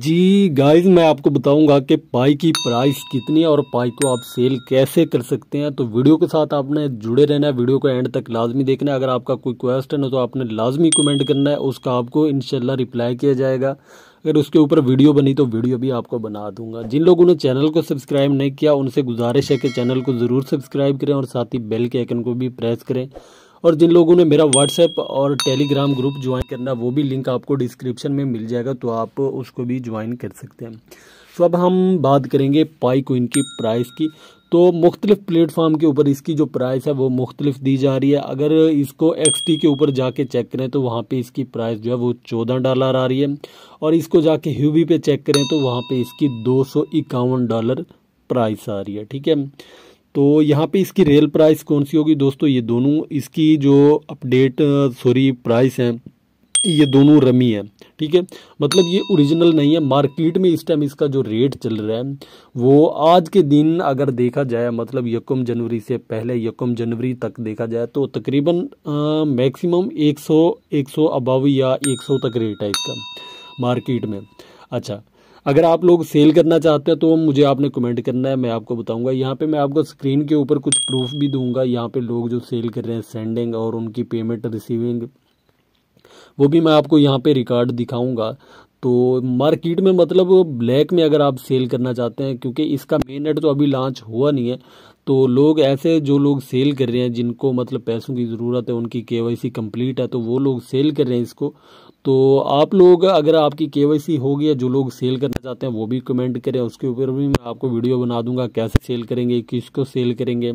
जी guys मैं आपको बताऊंगा कि पाई की प्राइस कितनी है और पाई को आप सेल कैसे कर सकते हैं तो वीडियो के साथ आपने जुड़े रहना है वीडियो को एंड तक लाजमी देखना है अगर आपका कोई क्वेश्चन हो तो आपने लाजमी कमेंट करना है उसका आपको इनशाला रिप्लाई किया जाएगा अगर उसके ऊपर वीडियो बनी तो वीडियो भी आपको बना दूंगा जिन लोगों ने चैनल को सब्सक्राइब नहीं किया उनसे गुजारिश है कि चैनल को ज़रूर सब्सक्राइब करें और साथ ही बेल के आइकन को भी प्रेस करें और जिन लोगों ने मेरा व्हाट्सएप और टेलीग्राम ग्रुप ज्वाइन करना वो भी लिंक आपको डिस्क्रिप्शन में मिल जाएगा तो आप उसको भी ज्वाइन कर सकते हैं तो अब हम बात करेंगे पाई कोइन की प्राइस की तो मुख्तलिफ प्लेटफॉर्म के ऊपर इसकी जो प्राइस है वो मुख्तलिफ दी जा रही है अगर इसको एक्स टी के ऊपर जाके चेक करें तो वहाँ पे इसकी प्राइस जो है वो चौदह डॉलर आ रही है और इसको जाके ह्यूबी पे चेक करें तो वहाँ पे इसकी दो सौ इक्यावन डॉलर प्राइस आ रही है ठीक है तो यहाँ पे इसकी रेल प्राइस कौन सी होगी दोस्तों ये दोनों इसकी जो अपडेट सॉरी प्राइस है ये दोनों रमी है ठीक है मतलब ये ओरिजिनल नहीं है मार्केट में इस टाइम इसका जो रेट चल रहा है वो आज के दिन अगर देखा जाए मतलब यकम जनवरी से पहले यकम जनवरी तक देखा जाए तो तकरीबन मैक्सिमम 100 100 अबाव या 100 तक रेट है इसका मार्केट में अच्छा अगर आप लोग सेल करना चाहते हैं तो मुझे आपने कमेंट करना है मैं आपको बताऊंगा यहाँ पे मैं आपको स्क्रीन के ऊपर कुछ प्रूफ भी दूंगा यहाँ पे लोग जो सेल कर रहे हैं सेंडिंग और उनकी पेमेंट रिसीविंग वो भी मैं आपको यहाँ पे रिकॉर्ड दिखाऊंगा तो मार्केट में मतलब ब्लैक में अगर आप सेल करना चाहते हैं क्योंकि इसका मेन नेट तो अभी लॉन्च हुआ नहीं है तो लोग ऐसे जो लोग सेल कर रहे हैं जिनको मतलब पैसों की ज़रूरत है उनकी के कंप्लीट है तो वो लोग सेल कर रहे हैं इसको तो आप लोग अगर आपकी के वाई सी होगी या जो लोग सेल करना चाहते हैं वो भी कमेंट करें उसके ऊपर भी मैं आपको वीडियो बना दूंगा कैसे सेल करेंगे किसको सेल करेंगे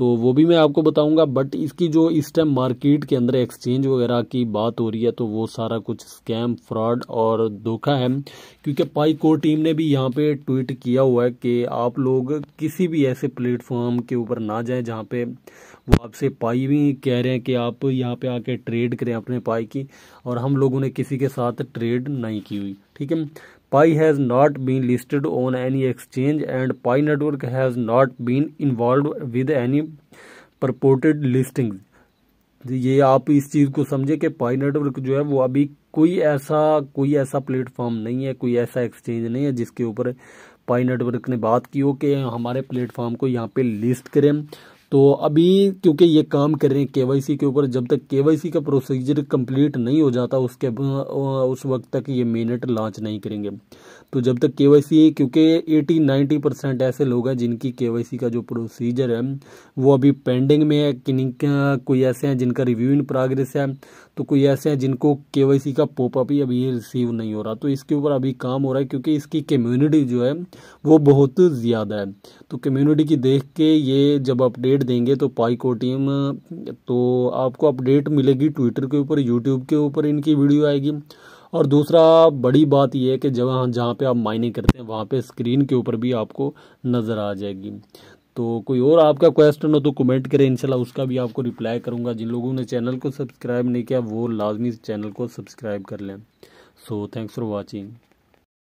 तो वो भी मैं आपको बताऊंगा बट इसकी जो इस टाइम मार्केट के अंदर एक्सचेंज वगैरह की बात हो रही है तो वो सारा कुछ स्कैम फ्रॉड और धोखा है क्योंकि पाई टीम ने भी यहाँ पे ट्वीट किया हुआ है कि आप लोग किसी भी ऐसे प्लेटफॉर्म के ऊपर ना जाएं जहाँ पे वो आपसे पाई भी कह रहे हैं कि आप यहाँ पे आके ट्रेड करें अपने पाई की और हम लोगों ने किसी के साथ ट्रेड नहीं की हुई ठीक है Pi has not been listed on any exchange and Pi network has not been involved with any purported listings. ये आप इस चीज़ को समझे कि पाई नेटवर्क जो है वो अभी कोई ऐसा कोई ऐसा प्लेटफॉर्म नहीं है कोई ऐसा एक्सचेंज नहीं है जिसके ऊपर पाई नेटवर्क ने बात की हो कि हमारे प्लेटफॉर्म को यहाँ पे लिस्ट करें तो अभी क्योंकि ये काम कर रहे हैं केवाईसी के ऊपर जब तक केवाईसी का प्रोसीजर कंप्लीट नहीं हो जाता उसके उस वक्त तक ये मेनेट लॉन्च नहीं करेंगे तो जब तक केवाईसी क्योंकि 80 90 परसेंट ऐसे लोग हैं जिनकी केवाईसी का जो प्रोसीजर है वो अभी पेंडिंग में है नहीं कोई ऐसे हैं जिनका रिव्यू इन प्रोग्रेस है तो कोई ऐसे हैं जिनको सी का पॉपअप ही अभी रिसीव नहीं हो रहा तो इसके ऊपर अभी काम हो रहा है क्योंकि इसकी कम्यूनिटी जो है वो बहुत ज़्यादा है तो कम्यूनिटी की देख के ये जब अपडेट अपडेट देंगे तो पाइकोटियम तो आपको अपडेट मिलेगी ट्विटर के ऊपर यूट्यूब के ऊपर इनकी वीडियो आएगी और दूसरा बड़ी बात यह है कि जब हाँ, जहाँ पे आप माइनिंग करते हैं वहाँ पे स्क्रीन के ऊपर भी आपको नज़र आ जाएगी तो कोई और आपका क्वेश्चन हो तो कमेंट करें इंशाल्लाह उसका भी आपको रिप्लाई करूँगा जिन लोगों ने चैनल को सब्सक्राइब नहीं किया वो लाजमी चैनल को सब्सक्राइब कर लें सो थैंक्स फॉर वॉचिंग